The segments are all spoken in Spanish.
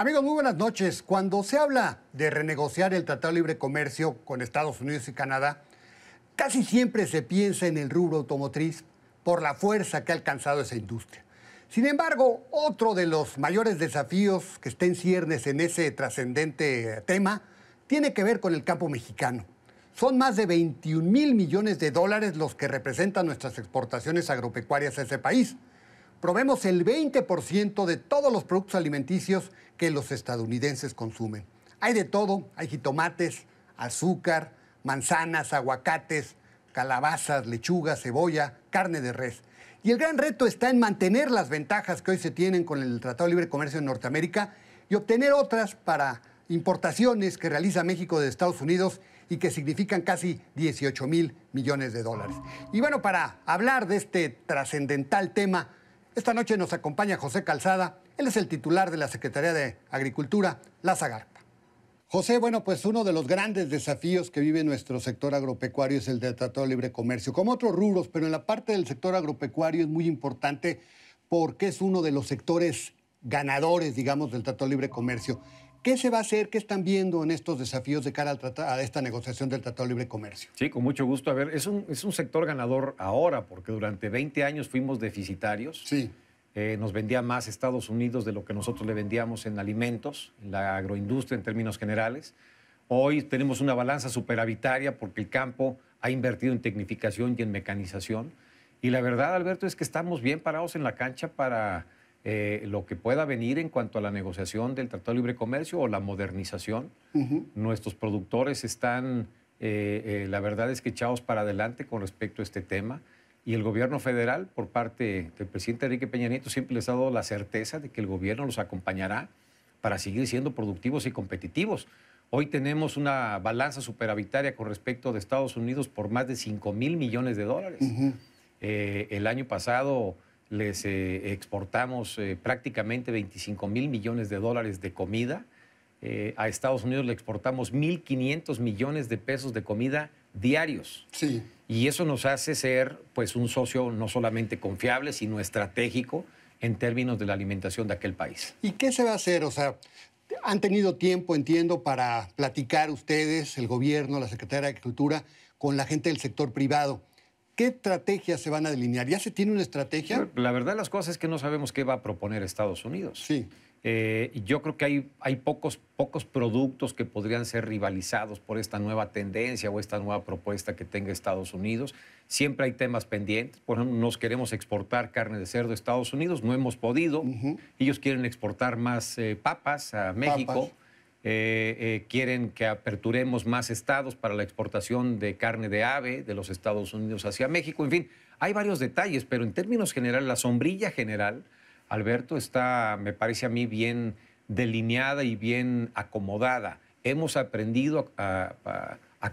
Amigos, muy buenas noches. Cuando se habla de renegociar el Tratado de Libre Comercio con Estados Unidos y Canadá, casi siempre se piensa en el rubro automotriz por la fuerza que ha alcanzado esa industria. Sin embargo, otro de los mayores desafíos que está ciernes en ese trascendente tema tiene que ver con el campo mexicano. Son más de 21 mil millones de dólares los que representan nuestras exportaciones agropecuarias a ese país probemos el 20% de todos los productos alimenticios que los estadounidenses consumen. Hay de todo, hay jitomates, azúcar, manzanas, aguacates, calabazas, lechuga, cebolla, carne de res. Y el gran reto está en mantener las ventajas que hoy se tienen con el Tratado de Libre Comercio en Norteamérica y obtener otras para importaciones que realiza México de Estados Unidos y que significan casi 18 mil millones de dólares. Y bueno, para hablar de este trascendental tema, esta noche nos acompaña José Calzada, él es el titular de la Secretaría de Agricultura, La Zagarpa. José, bueno, pues uno de los grandes desafíos que vive nuestro sector agropecuario es el del Tratado de Libre Comercio, como otros rubros, pero en la parte del sector agropecuario es muy importante porque es uno de los sectores ganadores, digamos, del Tratado de Libre Comercio. ¿Qué se va a hacer? ¿Qué están viendo en estos desafíos de cara a esta negociación del Tratado de Libre Comercio? Sí, con mucho gusto. A ver, es un, sector ganador ahora, porque durante 20 años fuimos deficitarios. Sí. Eh, nos vendía más Estados Unidos de lo que nosotros le vendíamos en alimentos, en la agroindustria en términos generales. Hoy tenemos una balanza superavitaria porque el campo ha invertido en tecnificación y en mecanización. Y la verdad, Alberto, es que estamos bien parados en la cancha para eh, lo que pueda venir en cuanto a la negociación del Tratado de Libre Comercio o la modernización. Nuestros productores están, eh, eh, la verdad es que echados para adelante con respecto a este tema. Y el gobierno federal, por parte del presidente Enrique Peña Nieto, siempre les ha dado la certeza de que el gobierno los acompañará para seguir siendo productivos y competitivos. Hoy tenemos una balanza superavitaria con respecto de Estados Unidos por más de 5 mil millones de dólares. el año pasado les eh, exportamos eh, prácticamente 25 mil millones de dólares de comida. Eh, a Estados Unidos le exportamos 1.500 millones de pesos de comida diarios. Sí. Y eso nos hace ser pues, un socio no solamente confiable, sino estratégico en términos de la alimentación de aquel país. ¿Y qué se va a hacer? O sea, han tenido tiempo, entiendo, para platicar ustedes, el gobierno, la Secretaría de Agricultura, con la gente del sector privado. ¿Qué estrategias se van a delinear? ¿Ya se tiene una estrategia? La verdad de las cosas es que no sabemos qué va a proponer Estados Unidos. Sí. Eh, yo creo que hay, hay pocos, pocos productos que podrían ser rivalizados por esta nueva tendencia o esta nueva propuesta que tenga Estados Unidos. Siempre hay temas pendientes. Por ejemplo, nos queremos exportar carne de cerdo a Estados Unidos, no hemos podido. Ellos quieren exportar más eh, papas a México. Eh, eh, quieren que aperturemos más estados para la exportación de carne de ave de los Estados Unidos hacia México. En fin, hay varios detalles, pero en términos generales, la sombrilla general, Alberto, está, me parece a mí, bien delineada y bien acomodada. Hemos aprendido a,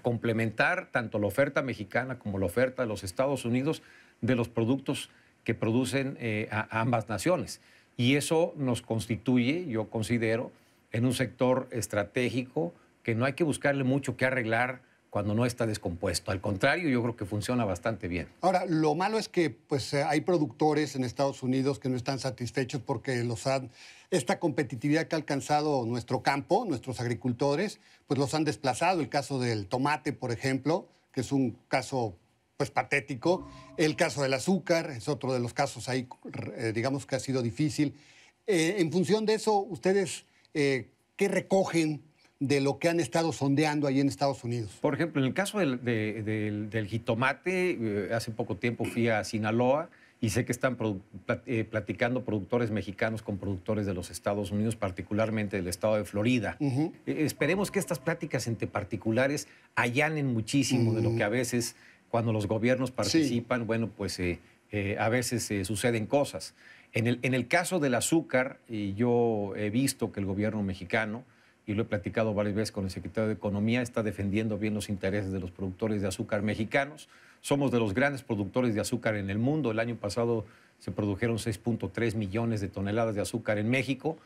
complementar tanto la oferta mexicana como la oferta de los Estados Unidos de los productos que producen eh, ambas naciones. Y eso nos constituye, yo considero, en un sector estratégico que no hay que buscarle mucho que arreglar cuando no está descompuesto. Al contrario, yo creo que funciona bastante bien. Ahora, lo malo es que pues, eh, hay productores en Estados Unidos que no están satisfechos porque los han, esta competitividad que ha alcanzado nuestro campo, nuestros agricultores, pues los han desplazado. El caso del tomate, por ejemplo, que es un caso pues patético. El caso del azúcar es otro de los casos ahí, eh, digamos que ha sido difícil. Eh, en función de eso, ustedes eh, qué recogen de lo que han estado sondeando ahí en Estados Unidos. Por ejemplo, en el caso del, jitomate, eh, hace poco tiempo fui a Sinaloa y sé que están eh, platicando productores mexicanos con productores de los Estados Unidos, particularmente del estado de Florida. esperemos que estas pláticas entre particulares allanen muchísimo de lo mm. que a veces cuando los gobiernos participan, bueno, pues... Eh, a veces eh, suceden cosas. En el, caso del azúcar, yo he visto que el gobierno mexicano, y lo he platicado varias veces con el secretario de Economía, está defendiendo bien los intereses de los productores de azúcar mexicanos. Somos de los grandes productores de azúcar en el mundo. El año pasado se produjeron 6.3 millones de toneladas de azúcar en México.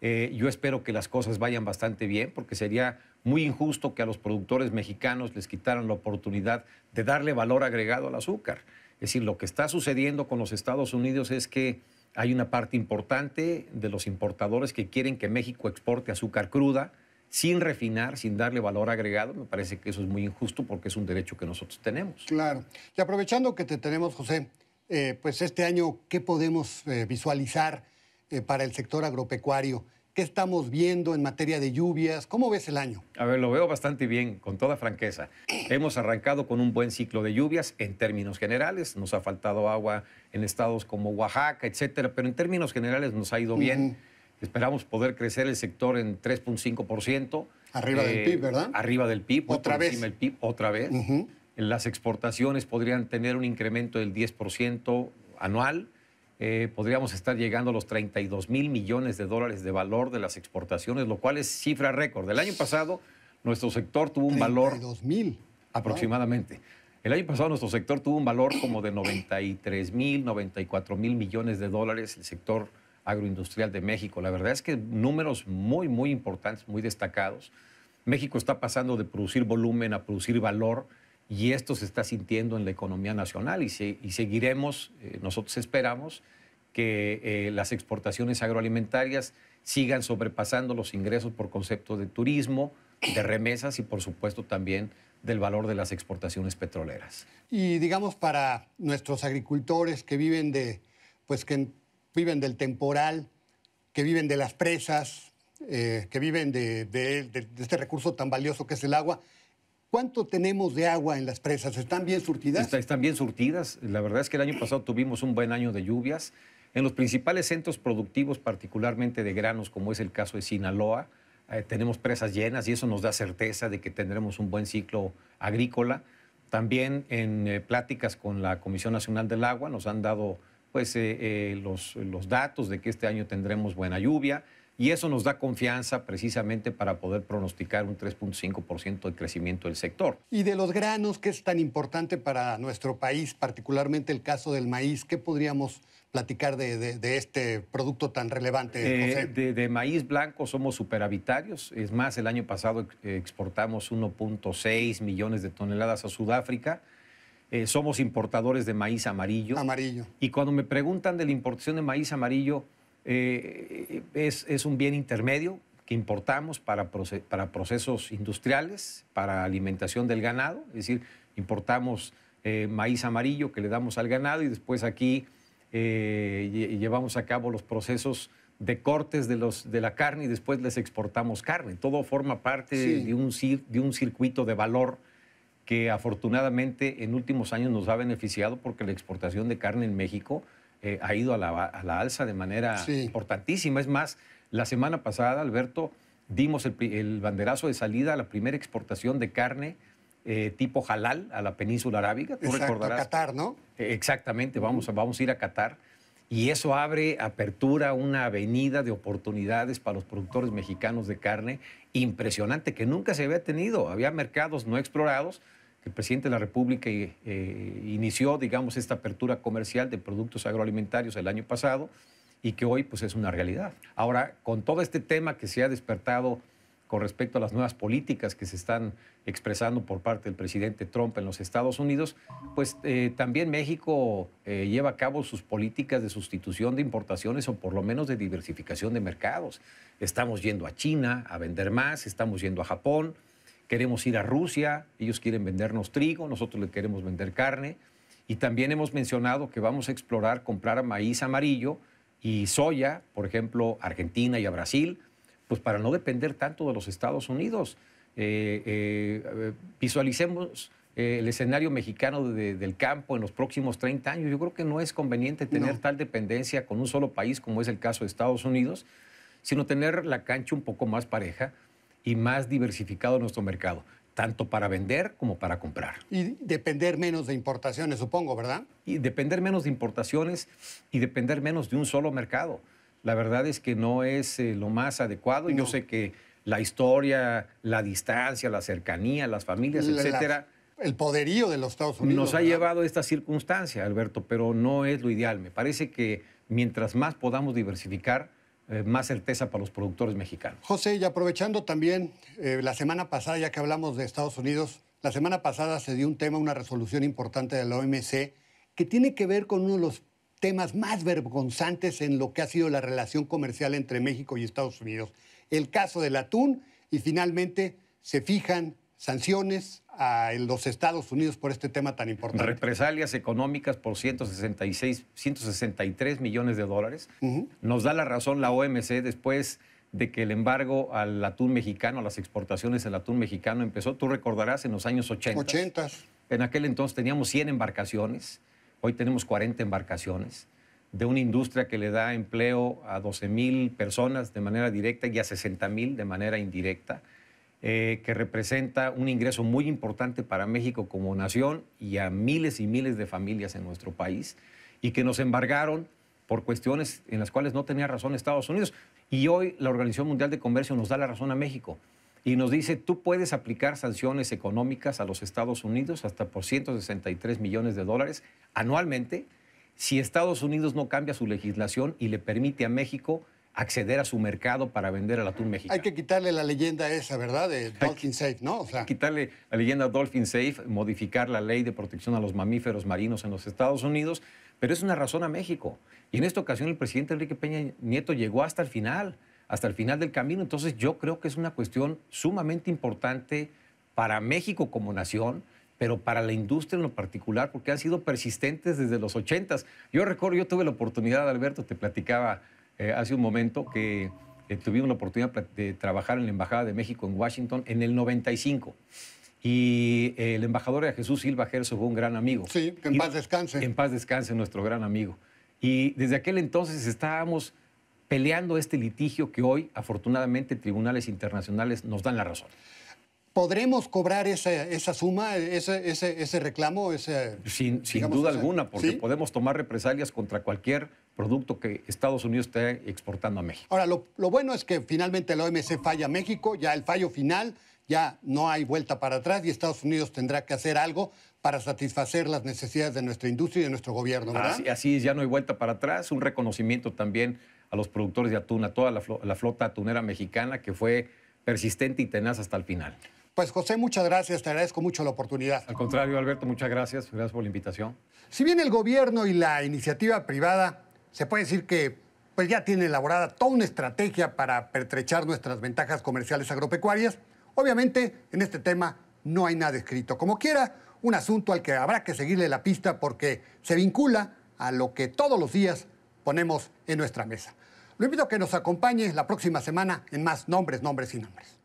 Eh, yo espero que las cosas vayan bastante bien, porque sería muy injusto que a los productores mexicanos les quitaran la oportunidad de darle valor agregado al azúcar. Es decir, lo que está sucediendo con los Estados Unidos es que hay una parte importante de los importadores que quieren que México exporte azúcar cruda sin refinar, sin darle valor agregado. Me parece que eso es muy injusto porque es un derecho que nosotros tenemos. Claro. Y aprovechando que te tenemos, José, eh, pues este año, ¿qué podemos eh, visualizar eh, para el sector agropecuario? ¿Qué estamos viendo en materia de lluvias? ¿Cómo ves el año? A ver, lo veo bastante bien, con toda franqueza. Hemos arrancado con un buen ciclo de lluvias en términos generales. Nos ha faltado agua en estados como Oaxaca, etcétera, pero en términos generales nos ha ido bien. Esperamos poder crecer el sector en 3.5%. Arriba del eh, PIB, ¿verdad? Arriba del PIB. Otra vez. del PIB, otra vez. Las exportaciones podrían tener un incremento del 10% anual. Eh, podríamos estar llegando a los 32 mil millones de dólares de valor de las exportaciones, lo cual es cifra récord. El año pasado nuestro sector tuvo un 32, valor... mil. Aproximadamente. El año pasado nuestro sector tuvo un valor como de 93 mil, 94 mil millones de dólares, el sector agroindustrial de México. La verdad es que números muy, muy importantes, muy destacados. México está pasando de producir volumen a producir valor y esto se está sintiendo en la economía nacional y, seguiremos, eh, nosotros esperamos que eh, las exportaciones agroalimentarias sigan sobrepasando los ingresos por concepto de turismo, de remesas y por supuesto también del valor de las exportaciones petroleras. Y digamos para nuestros agricultores que viven de pues que viven del temporal, que viven de las presas, eh, que viven de este recurso tan valioso que es el agua, ¿Cuánto tenemos de agua en las presas? ¿Están bien surtidas? están bien surtidas. La verdad es que el año pasado tuvimos un buen año de lluvias. En los principales centros productivos, particularmente de granos, como es el caso de Sinaloa, eh, tenemos presas llenas y eso nos da certeza de que tendremos un buen ciclo agrícola. También en eh, pláticas con la Comisión Nacional del Agua nos han dado pues, eh, los datos de que este año tendremos buena lluvia. Y eso nos da confianza precisamente para poder pronosticar un 3.5% de crecimiento del sector. Y de los granos, que es tan importante para nuestro país, particularmente el caso del maíz, ¿qué podríamos platicar de, este producto tan relevante? Eh, José? De, maíz blanco somos superavitarios. Es más, el año pasado eh, exportamos 1.6 millones de toneladas a Sudáfrica. Eh, somos importadores de maíz amarillo. Amarillo. Y cuando me preguntan de la importación de maíz amarillo, eh, es, un bien intermedio que importamos para, procesos industriales, para alimentación del ganado, es decir, importamos eh, maíz amarillo que le damos al ganado y después aquí eh, llevamos a cabo los procesos de cortes de, la carne y después les exportamos carne. Todo forma parte de, un, de un circuito de valor que afortunadamente en últimos años nos ha beneficiado porque la exportación de carne en México eh, ha ido a la, alza de manera importantísima. Es más, la semana pasada, Alberto, dimos el, banderazo de salida a la primera exportación de carne eh, tipo halal a la península arábiga. Tú recordarás. Qatar, ¿no? E-, exactamente, vamos, vamos a ir a Qatar. Y eso abre, apertura, una avenida de oportunidades para los productores mexicanos de carne impresionante que nunca se había tenido. Había mercados no explorados, el presidente de la República eh, inició, digamos, esta apertura comercial de productos agroalimentarios el año pasado y que hoy pues, es una realidad. Ahora, con todo este tema que se ha despertado con respecto a las nuevas políticas que se están expresando por parte del presidente Trump en los Estados Unidos, pues eh, también México eh, lleva a cabo sus políticas de sustitución de importaciones o por lo menos de diversificación de mercados. Estamos yendo a China a vender más, estamos yendo a Japón, queremos ir a Rusia, ellos quieren vendernos trigo, nosotros le queremos vender carne. Y también hemos mencionado que vamos a explorar comprar maíz amarillo y soya, por ejemplo, a Argentina y a Brasil, pues para no depender tanto de los Estados Unidos. Eh, eh, visualicemos eh, el escenario mexicano del campo en los próximos 30 años. Yo creo que no es conveniente tener tal dependencia con un solo país como es el caso de Estados Unidos, sino tener la cancha un poco más pareja y más diversificado nuestro mercado, tanto para vender como para comprar. Y depender menos de importaciones, supongo, ¿verdad? Y depender menos de importaciones y depender menos de un solo mercado. La verdad es que no es eh, lo más adecuado. Yo sé que la historia, la distancia, la cercanía, las familias, etc. etcétera. el poderío de los Estados Unidos. Nos ha llevado a esta circunstancia, Alberto, pero no es lo ideal. Me parece que mientras más podamos diversificar, eh, más certeza para los productores mexicanos. José, y aprovechando también, eh, la semana pasada, ya que hablamos de Estados Unidos, la semana pasada se dio un tema, una resolución importante de la OMC, que tiene que ver con uno de los temas más vergonzantes en lo que ha sido la relación comercial entre México y Estados Unidos. El caso del atún y finalmente se fijan sanciones a los Estados Unidos por este tema tan importante. Represalias económicas por 166, 163 millones de dólares. Nos da la razón la OMC después de que el embargo al atún mexicano, a las exportaciones del atún mexicano empezó, tú recordarás, en los años 80. 80. En aquel entonces teníamos 100 embarcaciones, hoy tenemos 40 embarcaciones, de una industria que le da empleo a 12 mil personas de manera directa y a 60 mil de manera indirecta eh, que representa un ingreso muy importante para México como nación y a miles y miles de familias en nuestro país, y que nos embargaron por cuestiones en las cuales no tenía razón Estados Unidos. Y hoy la Organización Mundial de Comercio nos da la razón a México y nos dice, tú puedes aplicar sanciones económicas a los Estados Unidos hasta por 163 millones de dólares anualmente si Estados Unidos no cambia su legislación y le permite a México acceder a su mercado para vender al atún mexicano. Hay que quitarle la leyenda esa, ¿verdad? De Dolphin Safe, ¿no? quitarle la leyenda Dolphin Safe, modificar la ley de protección a los mamíferos marinos en los Estados Unidos, pero es una razón a México. Y en esta ocasión el presidente Enrique Peña Nieto llegó hasta el final, hasta el final del camino. Entonces yo creo que es una cuestión sumamente importante para México como nación, pero para la industria en lo particular, porque han sido persistentes desde los 80. Yo recuerdo, yo tuve la oportunidad, Alberto, te platicaba eh, hace un momento que eh, tuvimos la oportunidad de trabajar en la Embajada de México en Washington en el 95. Y eh, el embajador de Jesús Silva Gerso, fue un gran amigo. Sí, que en paz descanse. En paz descanse, nuestro gran amigo. Y desde aquel entonces estábamos peleando este litigio que hoy, afortunadamente, tribunales internacionales nos dan la razón. ¿Podremos cobrar esa, suma, ese, reclamo? Ese, sin, sin duda alguna, porque podemos tomar represalias contra cualquier producto que Estados Unidos esté exportando a México. Ahora, lo, bueno es que finalmente la OMC falla a México, ya el fallo final, ya no hay vuelta para atrás y Estados Unidos tendrá que hacer algo para satisfacer las necesidades de nuestra industria y de nuestro gobierno, ¿verdad? Así, es, ya no hay vuelta para atrás, un reconocimiento también a los productores de atún, a toda la flota atunera mexicana que fue persistente y tenaz hasta el final. Pues José, muchas gracias, te agradezco mucho la oportunidad. Al contrario, Alberto, muchas gracias, gracias por la invitación. Si bien el gobierno y la iniciativa privada, se puede decir que pues ya tiene elaborada toda una estrategia para pertrechar nuestras ventajas comerciales agropecuarias, obviamente en este tema no hay nada escrito. Como quiera, un asunto al que habrá que seguirle la pista porque se vincula a lo que todos los días ponemos en nuestra mesa. Lo invito a que nos acompañe la próxima semana en más Nombres, Nombres y Nombres.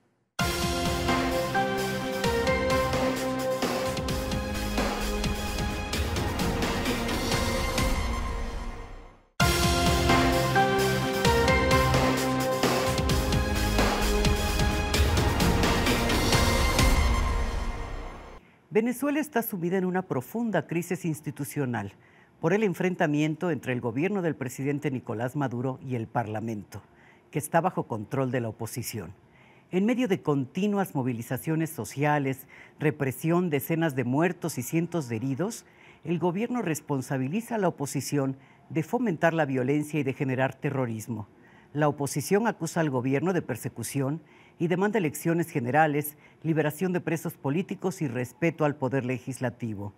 Venezuela está sumida en una profunda crisis institucional por el enfrentamiento entre el gobierno del presidente Nicolás Maduro y el Parlamento, que está bajo control de la oposición. En medio de continuas movilizaciones sociales, represión, decenas de muertos y cientos de heridos, el gobierno responsabiliza a la oposición de fomentar la violencia y de generar terrorismo. La oposición acusa al gobierno de persecución y demanda elecciones generales, liberación de presos políticos y respeto al poder legislativo.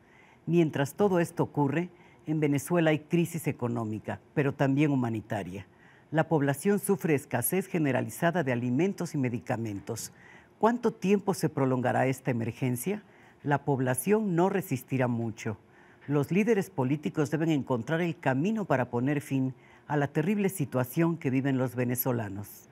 Mientras todo esto ocurre, en Venezuela hay crisis económica, pero también humanitaria. La población sufre escasez generalizada de alimentos y medicamentos. ¿Cuánto tiempo se prolongará esta emergencia? La población no resistirá mucho. Los líderes políticos deben encontrar el camino para poner fin a la terrible situación que viven los venezolanos.